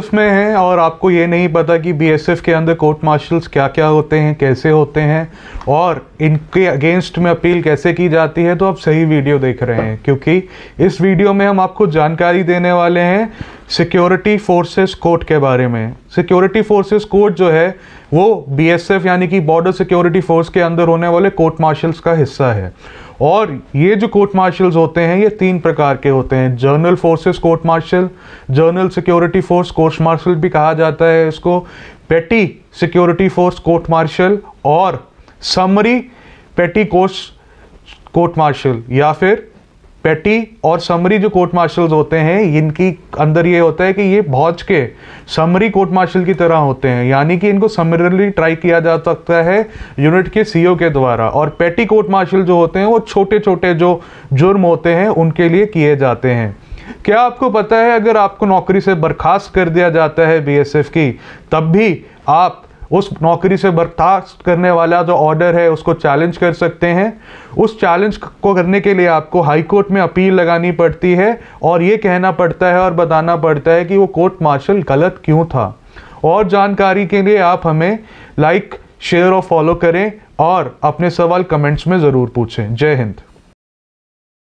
उसमें हैं और आपको ये नहीं पता कि बीएसएफ के अंदर कोर्ट मार्शल्स क्या क्या होते हैं कैसे होते हैं और इनके अगेंस्ट में अपील कैसे की जाती है तो आप सही वीडियो देख रहे हैं क्योंकि इस वीडियो में हम आपको जानकारी देने वाले हैं सिक्योरिटी फोर्सेस कोर्ट के बारे में सिक्योरिटी फोर्सेस कोर्ट जो है वो बीएसएफ यानी कि बॉर्डर सिक्योरिटी फोर्स के अंदर होने वाले कोर्ट मार्शल्स का हिस्सा है और ये जो कोर्ट मार्शल्स होते हैं ये तीन प्रकार के होते हैं general forces court martial general security force court martial भी कहा जाता है इसको petty security force court martial और summary petty course court martial या फिर पेटी और समरी जो कोर्ट मार्शल्स होते हैं इनकी अंदर ये होता है कि ये भौज के समरी कोर्ट मार्शल की तरह होते हैं यानी कि इनको समरली ट्राई किया जा सकता है यूनिट के सीओ e के द्वारा और पेटी कोर्ट मार्शल जो होते हैं वो छोटे छोटे जो जुर्म होते हैं उनके लिए किए जाते हैं क्या आपको पता है अगर आपको नौकरी से बर्खास्त कर दिया जाता है बी की तब भी आप उस नौकरी से बर्खास्त करने वाला जो ऑर्डर है उसको चैलेंज कर सकते हैं उस चैलेंज को करने के लिए आपको हाई कोर्ट में अपील लगानी पड़ती है और ये कहना पड़ता है और बताना पड़ता है कि वो कोर्ट मार्शल गलत क्यों था और जानकारी के लिए आप हमें लाइक शेयर और फॉलो करें और अपने सवाल कमेंट्स में ज़रूर पूछें जय हिंद